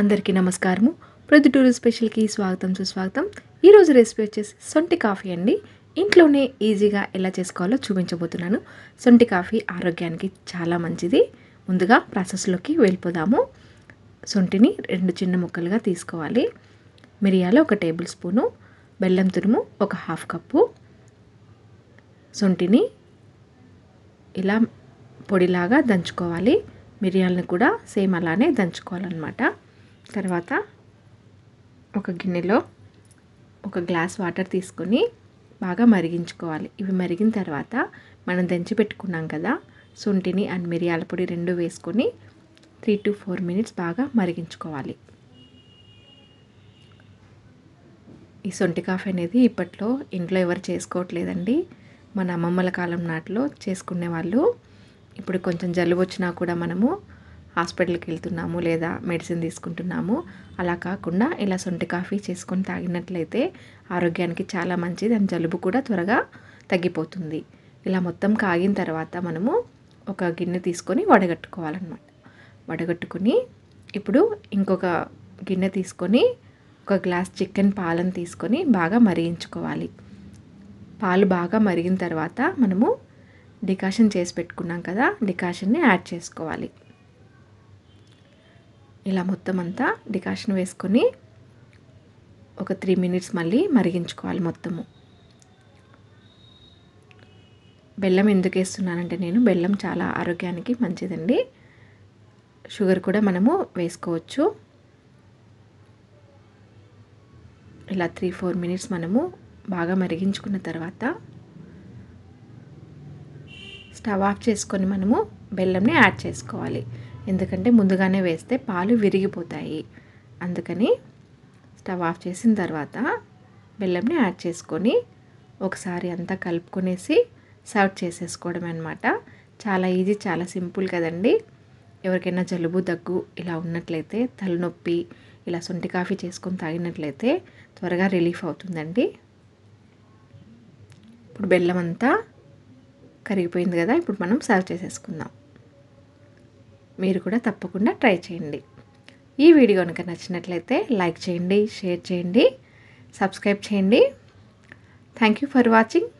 అందరికీ నమస్కారము ప్రొద్దుటూరు స్పెషల్కి స్వాగతం సుస్వాగతం ఈరోజు రెసిపీ వచ్చేసి సొంటి కాఫీ అండి ఇంట్లోనే ఈజీగా ఎలా చేసుకోవాలో చూపించబోతున్నాను సొంటి కాఫీ ఆరోగ్యానికి చాలా మంచిది ముందుగా ప్రాసెస్లోకి వెళ్ళిపోదాము సొంటిని రెండు చిన్న ముక్కలుగా తీసుకోవాలి మిరియాలు ఒక టేబుల్ స్పూను బెల్లం తురుము ఒక హాఫ్ కప్పు సొంటిని ఇలా పొడిలాగా దంచుకోవాలి మిరియాలను కూడా సేమ్ అలానే దంచుకోవాలన్నమాట తర్వాత ఒక గిన్నెలో ఒక గ్లాస్ వాటర్ తీసుకొని బాగా మరిగించుకోవాలి ఇవి మరిగిన తర్వాత మనం దంచి పెట్టుకున్నాం కదా శుంఠిని అండ్ మిరియాల పొడి రెండు వేసుకొని త్రీ టు ఫోర్ మినిట్స్ బాగా మరిగించుకోవాలి ఈ సొంటి కాఫీ అనేది ఇప్పట్లో ఇంట్లో ఎవరు చేసుకోవట్లేదండి మన అమ్మమ్మల కాలం నాటిలో చేసుకునేవాళ్ళు ఇప్పుడు కొంచెం జలుబు వచ్చినా కూడా మనము హాస్పిటల్కి వెళ్తున్నాము లేదా మెడిసిన్ తీసుకుంటున్నాము అలా కాకుండా ఇలా సొంటి కాఫీ చేసుకొని తాగినట్లయితే ఆరోగ్యానికి చాలా మంచిది అని జలుబు కూడా త్వరగా తగ్గిపోతుంది ఇలా మొత్తం కాగిన తర్వాత మనము ఒక గిన్నె తీసుకొని వడగట్టుకోవాలన్నమాట వడగట్టుకుని ఇప్పుడు ఇంకొక గిన్నె తీసుకొని ఒక గ్లాస్ చికెన్ పాలను తీసుకొని బాగా మరిగించుకోవాలి పాలు బాగా మరిగిన తర్వాత మనము డికాషన్ చేసి పెట్టుకున్నాం కదా డికాషన్ని యాడ్ చేసుకోవాలి ఇలా మొత్తం అంతా డికాషన్ వేసుకొని ఒక త్రీ మినిట్స్ మళ్ళీ మరిగించుకోవాలి మొత్తము బెల్లం ఎందుకు వేస్తున్నానంటే నేను బెల్లం చాలా ఆరోగ్యానికి మంచిదండి షుగర్ కూడా మనము వేసుకోవచ్చు ఇలా త్రీ ఫోర్ మినిట్స్ మనము బాగా మరిగించుకున్న తర్వాత స్టవ్ ఆఫ్ చేసుకొని మనము బెల్లంని యాడ్ చేసుకోవాలి ఎందుకంటే ముందుగానే వేస్తే పాలు విరిగిపోతాయి అందుకని స్టవ్ ఆఫ్ చేసిన తర్వాత బెల్లంని యాడ్ చేసుకొని ఒకసారి అంతా కలుపుకునేసి సర్వ్ చేసేసుకోవడం అనమాట చాలా ఈజీ చాలా సింపుల్ కదండి ఎవరికైనా జలుబు దగ్గు ఇలా ఉన్నట్లయితే తలనొప్పి ఇలా సొంటి కాఫీ చేసుకొని తాగినట్లయితే త్వరగా రిలీఫ్ అవుతుందండి ఇప్పుడు బెల్లం అంతా కరిగిపోయింది కదా ఇప్పుడు మనం సర్వ్ చేసేసుకుందాం మీరు కూడా తప్పకుండా ట్రై చేయండి ఈ వీడియో కనుక నచ్చినట్లయితే లైక్ చేయండి షేర్ చేయండి సబ్స్క్రైబ్ చేయండి థ్యాంక్ యూ ఫర్ వాచింగ్